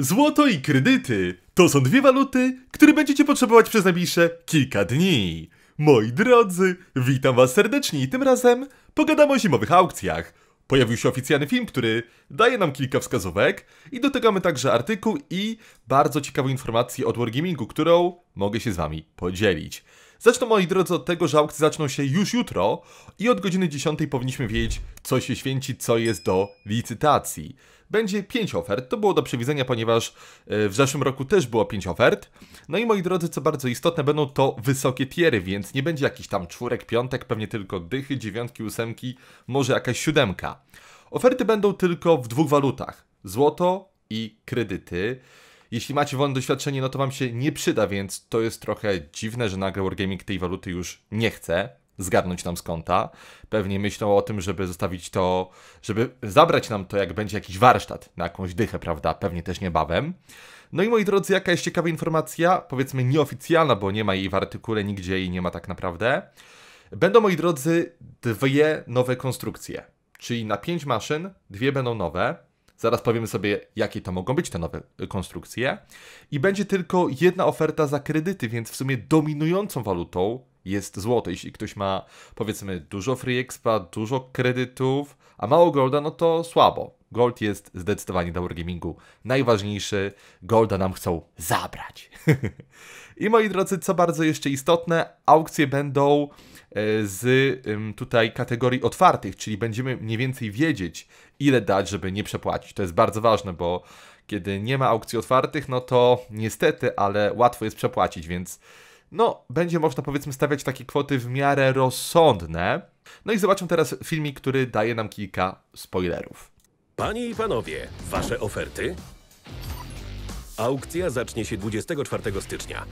Złoto i kredyty to są dwie waluty, które będziecie potrzebować przez najbliższe kilka dni. Moi drodzy, witam was serdecznie i tym razem pogadamy o zimowych aukcjach. Pojawił się oficjalny film, który daje nam kilka wskazówek i dotykamy także artykuł i bardzo ciekawą informację od Wargamingu, którą mogę się z wami podzielić. Zaczną moi drodzy od tego, że aukcje zaczną się już jutro i od godziny 10 powinniśmy wiedzieć, co się święci, co jest do licytacji. Będzie 5 ofert, to było do przewidzenia, ponieważ e, w zeszłym roku też było 5 ofert. No i moi drodzy, co bardzo istotne, będą to wysokie tiery, więc nie będzie jakiś tam czwórek, piątek, pewnie tylko dychy, dziewiątki, ósemki, może jakaś siódemka. Oferty będą tylko w dwóch walutach, złoto i kredyty. Jeśli macie wolne doświadczenie, no to wam się nie przyda, więc to jest trochę dziwne, że nagle Wargaming tej waluty już nie chce zgarnąć nam z konta. Pewnie myślą o tym, żeby zostawić to, żeby zabrać nam to, jak będzie jakiś warsztat na jakąś dychę, prawda? Pewnie też niebawem. No i moi drodzy, jaka jest ciekawa informacja, powiedzmy nieoficjalna, bo nie ma jej w artykule, nigdzie jej nie ma tak naprawdę. Będą, moi drodzy, dwie nowe konstrukcje. Czyli na pięć maszyn, dwie będą nowe. Zaraz powiemy sobie, jakie to mogą być te nowe y, konstrukcje. I będzie tylko jedna oferta za kredyty, więc w sumie dominującą walutą jest złote. Jeśli ktoś ma, powiedzmy, dużo free expa, dużo kredytów, a mało golda, no to słabo. Gold jest zdecydowanie dla Wargamingu najważniejszy. Golda nam chcą zabrać. I moi drodzy, co bardzo jeszcze istotne, aukcje będą e, z tutaj kategorii otwartych, czyli będziemy mniej więcej wiedzieć, ile dać, żeby nie przepłacić. To jest bardzo ważne, bo kiedy nie ma aukcji otwartych, no to niestety, ale łatwo jest przepłacić, więc no, będzie można powiedzmy stawiać takie kwoty w miarę rozsądne. No i zobaczmy teraz filmik, który daje nam kilka spoilerów. Panie i panowie, wasze oferty? Aukcja zacznie się 24 stycznia.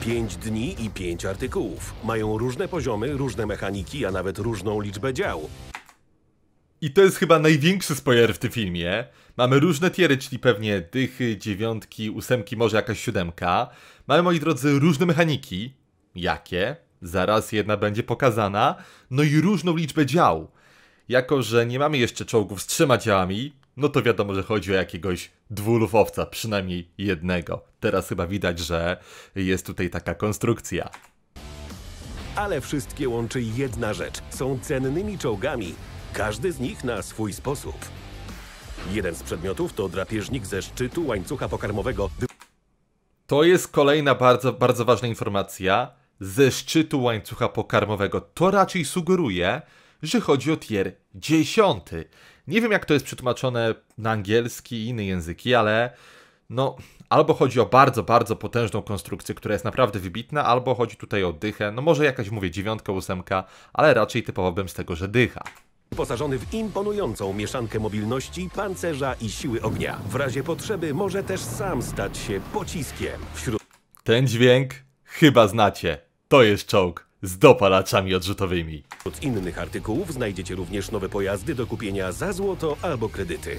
5 dni i 5 artykułów. Mają różne poziomy, różne mechaniki, a nawet różną liczbę dział. I to jest chyba największy spoiler w tym filmie. Mamy różne tiery, czyli pewnie dychy, dziewiątki, ósemki, może jakaś siódemka. Mamy, moi drodzy, różne mechaniki. Jakie? Zaraz jedna będzie pokazana. No i różną liczbę dział. Jako, że nie mamy jeszcze czołgów z trzema działami, no to wiadomo, że chodzi o jakiegoś dwulufowca, przynajmniej jednego. Teraz chyba widać, że jest tutaj taka konstrukcja. Ale wszystkie łączy jedna rzecz. Są cennymi czołgami, każdy z nich na swój sposób. Jeden z przedmiotów to drapieżnik ze szczytu łańcucha pokarmowego. To jest kolejna bardzo, bardzo ważna informacja. Ze szczytu łańcucha pokarmowego. To raczej sugeruje, że chodzi o tier 10. Nie wiem, jak to jest przetłumaczone na angielski i inne języki, ale no, albo chodzi o bardzo, bardzo potężną konstrukcję, która jest naprawdę wybitna, albo chodzi tutaj o dychę. No, może jakaś, mówię, dziewiątka, ósemka, ale raczej typowałbym bym z tego, że dycha wyposażony w imponującą mieszankę mobilności, pancerza i siły ognia. W razie potrzeby może też sam stać się pociskiem. Wśród... Ten dźwięk chyba znacie. To jest czołg z dopalaczami odrzutowymi. Wśród innych artykułów znajdziecie również nowe pojazdy do kupienia za złoto albo kredyty.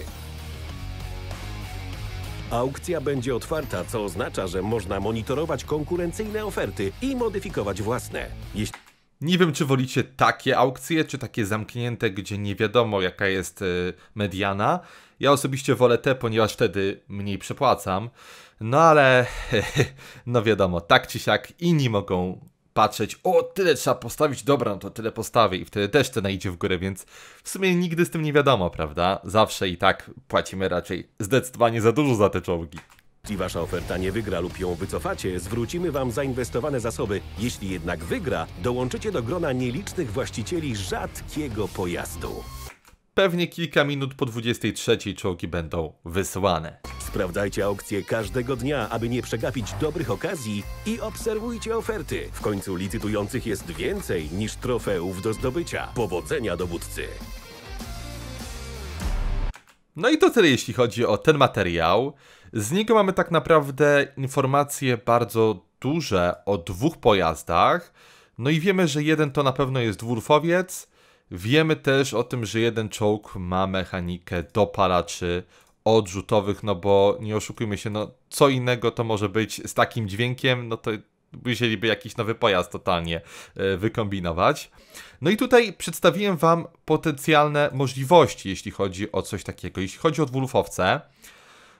Aukcja będzie otwarta, co oznacza, że można monitorować konkurencyjne oferty i modyfikować własne. Jeśli nie wiem, czy wolicie takie aukcje, czy takie zamknięte, gdzie nie wiadomo jaka jest y, mediana. Ja osobiście wolę te, ponieważ wtedy mniej przepłacam. No ale, no wiadomo, tak czy siak inni mogą patrzeć, o tyle trzeba postawić, dobra, no to tyle postawię i wtedy też cena idzie w górę, więc w sumie nigdy z tym nie wiadomo, prawda? Zawsze i tak płacimy raczej zdecydowanie za dużo za te czołgi. Jeśli wasza oferta nie wygra lub ją wycofacie, zwrócimy wam zainwestowane zasoby. Jeśli jednak wygra, dołączycie do grona nielicznych właścicieli rzadkiego pojazdu. Pewnie kilka minut po 23 czołgi będą wysłane. Sprawdzajcie aukcje każdego dnia, aby nie przegapić dobrych okazji i obserwujcie oferty. W końcu licytujących jest więcej niż trofeów do zdobycia. Powodzenia dowódcy! No i to tyle jeśli chodzi o ten materiał. Z niego mamy tak naprawdę informacje bardzo duże o dwóch pojazdach. No i wiemy, że jeden to na pewno jest dwurfowiec. Wiemy też o tym, że jeden czołg ma mechanikę dopalaczy odrzutowych, no bo nie oszukujmy się, no co innego to może być z takim dźwiękiem, no to musieliby jakiś nowy pojazd totalnie e, wykombinować. No i tutaj przedstawiłem Wam potencjalne możliwości, jeśli chodzi o coś takiego. Jeśli chodzi o dwulufowce,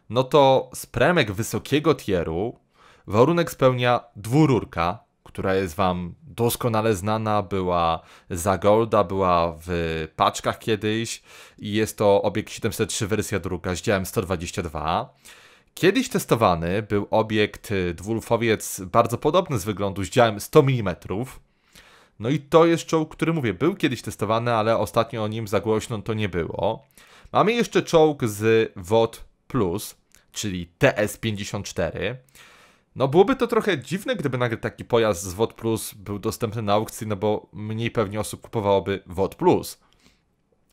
no to z premek wysokiego tieru warunek spełnia dwururka, która jest wam doskonale znana, była za Golda, była w paczkach kiedyś i jest to obieg 703 wersja druga z działem 122. Kiedyś testowany był obiekt dwulfowiec bardzo podobny z wyglądu z działem 100 mm. No i to jest czołg, który mówię, był kiedyś testowany, ale ostatnio o nim za głośno to nie było. Mamy jeszcze czołg z WOD Plus, czyli TS54. No byłoby to trochę dziwne, gdyby nagle taki pojazd z WOD Plus był dostępny na aukcji, no bo mniej pewnie osób kupowałoby WOD Plus.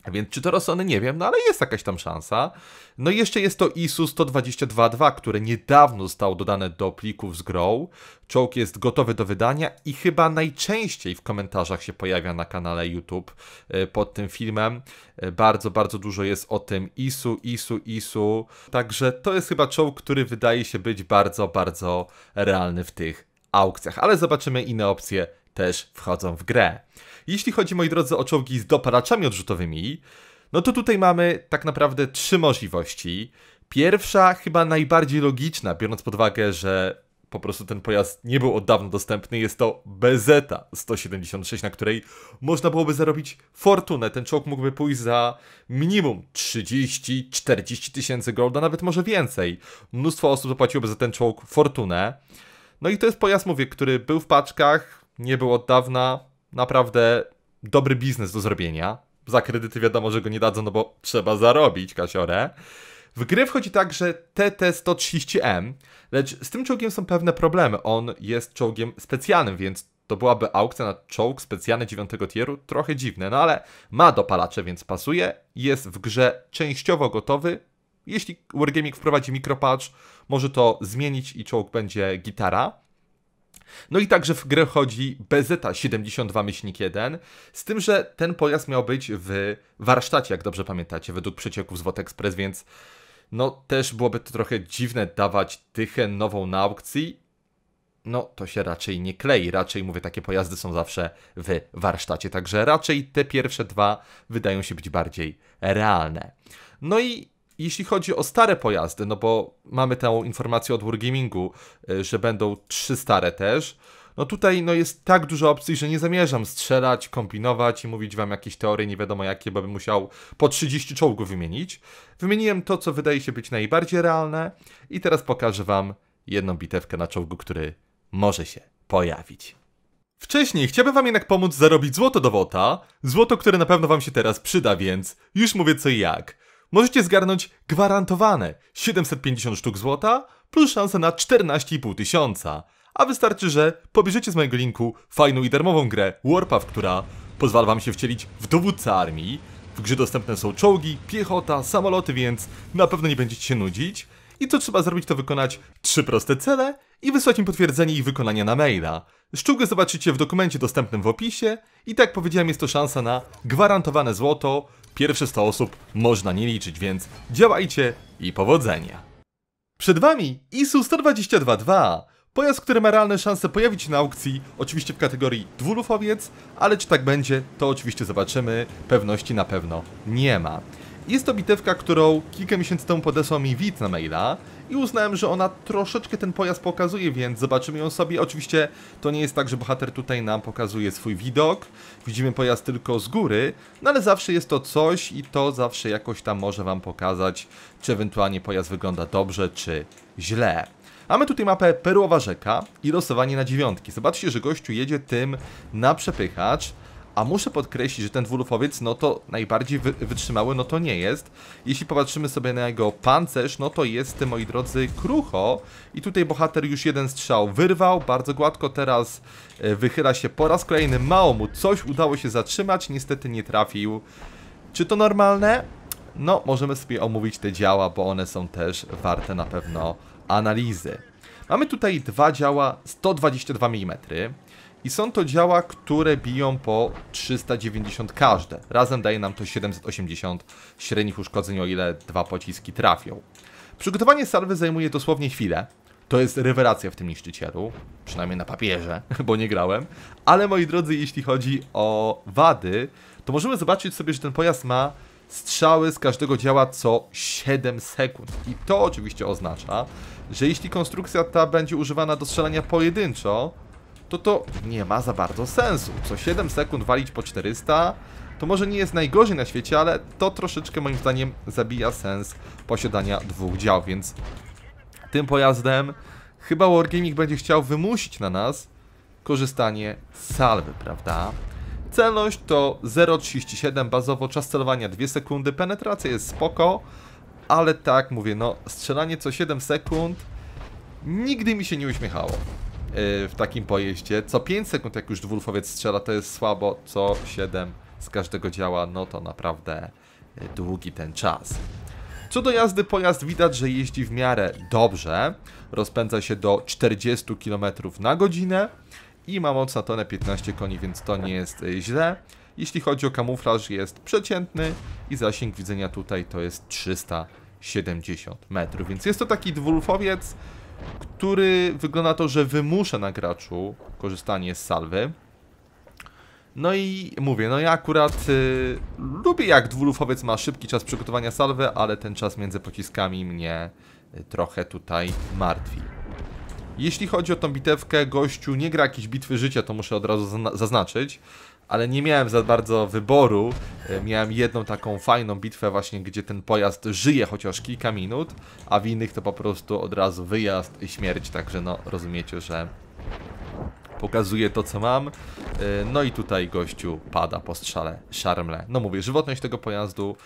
Więc czy to Rosony? Nie wiem, no ale jest jakaś tam szansa. No i jeszcze jest to ISU 122.2, które niedawno zostało dodane do plików z grą. Czołg jest gotowy do wydania i chyba najczęściej w komentarzach się pojawia na kanale YouTube e, pod tym filmem. E, bardzo, bardzo dużo jest o tym ISU, ISU, ISU. Także to jest chyba czołg, który wydaje się być bardzo, bardzo realny w tych aukcjach. Ale zobaczymy inne opcje też wchodzą w grę. Jeśli chodzi, moi drodzy, o czołgi z dopalaczami odrzutowymi, no to tutaj mamy tak naprawdę trzy możliwości. Pierwsza, chyba najbardziej logiczna, biorąc pod uwagę, że po prostu ten pojazd nie był od dawna dostępny, jest to bz 176, na której można byłoby zarobić fortunę. Ten czołg mógłby pójść za minimum 30-40 tysięcy golda, nawet może więcej. Mnóstwo osób zapłaciłoby za ten czołg fortunę. No i to jest pojazd, mówię, który był w paczkach, nie był od dawna. Naprawdę dobry biznes do zrobienia. Za kredyty wiadomo, że go nie dadzą, no bo trzeba zarobić kasiorę. W gry wchodzi także TT-130M, lecz z tym czołgiem są pewne problemy. On jest czołgiem specjalnym, więc to byłaby aukcja na czołg specjalny 9 tieru. Trochę dziwne, no ale ma dopalacze, więc pasuje. Jest w grze częściowo gotowy. Jeśli Wargaming wprowadzi mikropatch, może to zmienić i czołg będzie gitara. No i także w grę chodzi BZ-72-1, z tym, że ten pojazd miał być w warsztacie, jak dobrze pamiętacie, według przecieków z Wotexpress, więc no też byłoby to trochę dziwne dawać tychę nową na aukcji. No to się raczej nie klei, raczej mówię, takie pojazdy są zawsze w warsztacie, także raczej te pierwsze dwa wydają się być bardziej realne. No i jeśli chodzi o stare pojazdy, no bo mamy tę informację od Wargamingu, e, że będą trzy stare też, no tutaj no jest tak dużo opcji, że nie zamierzam strzelać, kombinować i mówić wam jakieś teorie nie wiadomo jakie, bo bym musiał po 30 czołgów wymienić. Wymieniłem to, co wydaje się być najbardziej realne i teraz pokażę wam jedną bitewkę na czołgu, który może się pojawić. Wcześniej chciałbym wam jednak pomóc zarobić złoto do WOTA, złoto, które na pewno wam się teraz przyda, więc już mówię co i jak możecie zgarnąć gwarantowane 750 sztuk złota plus szansę na 14,5 tysiąca. A wystarczy, że pobierzecie z mojego linku fajną i darmową grę Warpath, która pozwala wam się wcielić w dowódcę armii. W grze dostępne są czołgi, piechota, samoloty, więc na pewno nie będziecie się nudzić. I co trzeba zrobić to wykonać trzy proste cele i wysłać im potwierdzenie ich wykonania na maila. Szczegóły zobaczycie w dokumencie dostępnym w opisie i tak jak powiedziałem jest to szansa na gwarantowane złoto Pierwsze 100 osób można nie liczyć, więc działajcie i powodzenia. Przed Wami ISU 122.2. Pojazd, który ma realne szanse pojawić się na aukcji, oczywiście w kategorii dwulufowiec, ale czy tak będzie, to oczywiście zobaczymy, pewności na pewno nie ma. Jest to bitewka, którą kilka miesięcy temu podesłał mi widz na maila i uznałem, że ona troszeczkę ten pojazd pokazuje, więc zobaczymy ją sobie. Oczywiście to nie jest tak, że bohater tutaj nam pokazuje swój widok, widzimy pojazd tylko z góry, no ale zawsze jest to coś i to zawsze jakoś tam może Wam pokazać, czy ewentualnie pojazd wygląda dobrze, czy źle. Mamy tutaj mapę Perłowa Rzeka i losowanie na dziewiątki. Zobaczcie, że gościu jedzie tym na przepychacz. A muszę podkreślić, że ten dwulufowiec, no to najbardziej wy wytrzymały, no to nie jest. Jeśli popatrzymy sobie na jego pancerz, no to jest, moi drodzy, krucho. I tutaj bohater już jeden strzał wyrwał, bardzo gładko teraz e, wychyla się po raz kolejny. Mało mu coś udało się zatrzymać, niestety nie trafił. Czy to normalne? No, możemy sobie omówić te działa, bo one są też warte na pewno analizy. Mamy tutaj dwa działa 122 mm. I są to działa, które biją po 390 każde. Razem daje nam to 780 średnich uszkodzeń, o ile dwa pociski trafią. Przygotowanie salwy zajmuje dosłownie chwilę. To jest rewelacja w tym niszczycielu, przynajmniej na papierze, bo nie grałem. Ale moi drodzy, jeśli chodzi o wady, to możemy zobaczyć sobie, że ten pojazd ma strzały z każdego działa co 7 sekund. I to oczywiście oznacza, że jeśli konstrukcja ta będzie używana do strzelania pojedynczo, to to nie ma za bardzo sensu. Co 7 sekund walić po 400 to może nie jest najgorzej na świecie, ale to troszeczkę moim zdaniem zabija sens posiadania dwóch dział, więc tym pojazdem chyba Wargaming będzie chciał wymusić na nas korzystanie z salwy, prawda? Celność to 0,37 bazowo, czas celowania 2 sekundy, penetracja jest spoko, ale tak mówię, no strzelanie co 7 sekund nigdy mi się nie uśmiechało. Y, w takim pojeździe. Co 5 sekund, jak już dwulfowiec strzela, to jest słabo. Co 7 z każdego działa, no to naprawdę y, długi ten czas. Co do jazdy, pojazd widać, że jeździ w miarę dobrze. Rozpędza się do 40 km na godzinę i ma moc na tonę 15 koni, więc to nie jest y, źle. Jeśli chodzi o kamuflaż, jest przeciętny i zasięg widzenia tutaj to jest 370 metrów, więc jest to taki dwulfowiec, który wygląda to, że wymusza na graczu korzystanie z salwy. No i mówię, no ja akurat y, lubię jak dwulufowiec ma szybki czas przygotowania salwy, ale ten czas między pociskami mnie y, trochę tutaj martwi. Jeśli chodzi o tą bitewkę, gościu nie gra jakiejś bitwy życia, to muszę od razu zaznaczyć ale nie miałem za bardzo wyboru. E, miałem jedną taką fajną bitwę właśnie, gdzie ten pojazd żyje chociaż kilka minut, a w innych to po prostu od razu wyjazd i śmierć, także no rozumiecie, że pokazuje to co mam. E, no i tutaj gościu pada po strzale Szarmle. No mówię, żywotność tego pojazdu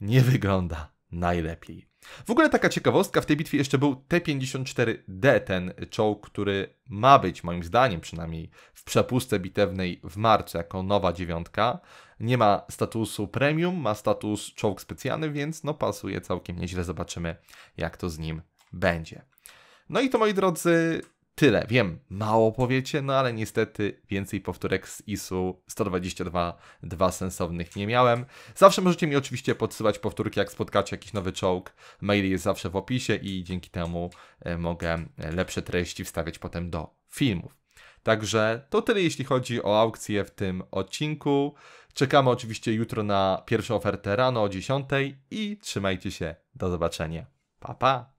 nie wygląda najlepiej. W ogóle taka ciekawostka, w tej bitwie jeszcze był T-54D, ten czołg, który ma być, moim zdaniem przynajmniej, w przepustce bitewnej w marcu jako nowa dziewiątka. Nie ma statusu premium, ma status czołg specjalny, więc no pasuje całkiem nieźle. Zobaczymy, jak to z nim będzie. No i to moi drodzy, Tyle, wiem, mało powiecie, no ale niestety więcej powtórek z ISU 122, dwa sensownych nie miałem. Zawsze możecie mi oczywiście podsyłać powtórki, jak spotkacie jakiś nowy czołg. Mail jest zawsze w opisie i dzięki temu e, mogę e, lepsze treści wstawiać potem do filmów. Także to tyle jeśli chodzi o aukcję w tym odcinku. Czekamy oczywiście jutro na pierwszą ofertę rano o 10 i trzymajcie się. Do zobaczenia. Pa pa!